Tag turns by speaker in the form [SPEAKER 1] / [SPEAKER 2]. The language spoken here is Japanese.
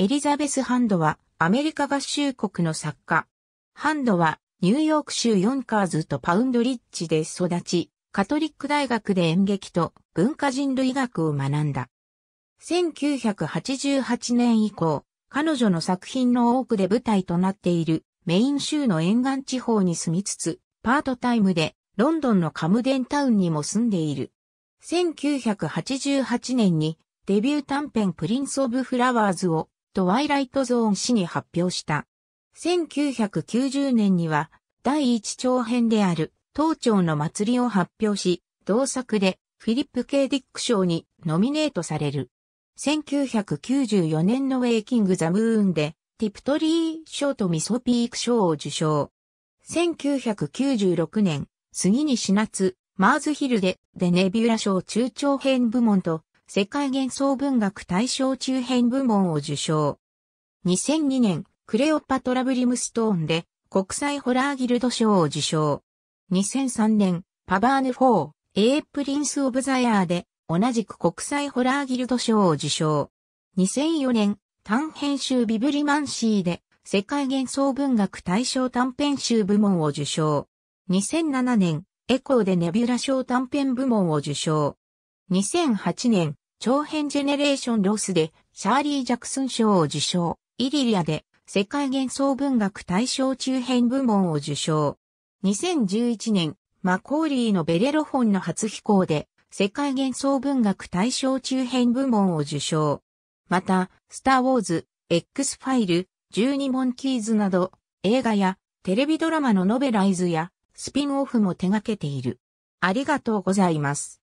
[SPEAKER 1] エリザベス・ハンドは、アメリカ合衆国の作家。ハンドは、ニューヨーク州ヨンカーズとパウンドリッジで育ち、カトリック大学で演劇と文化人類学を学んだ。1988年以降、彼女の作品の多くで舞台となっているメイン州の沿岸地方に住みつつ、パートタイムでロンドンのカムデンタウンにも住んでいる。1988年にデビュー短編プリンス・オブ・フラワーズをトワイライトゾーン誌に発表した。1990年には、第一長編である、東朝の祭りを発表し、同作で、フィリップ・ケーディック賞にノミネートされる。1994年のウェイキング・ザ・ムーンで、ティプトリー賞とミソピーク賞を受賞。1996年、杉西夏、マーズヒルで、デネビュラ賞中長編部門と、世界幻想文学大賞中編部門を受賞。2002年、クレオパトラ・ブリムストーンで国際ホラーギルド賞を受賞。2003年、パバーヌ4、イプリンス・オブ・ザ・ヤーで同じく国際ホラーギルド賞を受賞。2004年、短編集ビブリマンシーで世界幻想文学大賞短編集部門を受賞。2007年、エコーでネビュラ賞短編部門を受賞。2008年、長編ジェネレーションロスでシャーリー・ジャクソン賞を受賞、イリリアで世界幻想文学大賞中編部門を受賞。2011年、マコーリーのベレロフォンの初飛行で世界幻想文学大賞中編部門を受賞。また、スター・ウォーズ、X ファイル、12モンキーズなど映画やテレビドラマのノベライズやスピンオフも手掛けている。ありがとうござい
[SPEAKER 2] ます。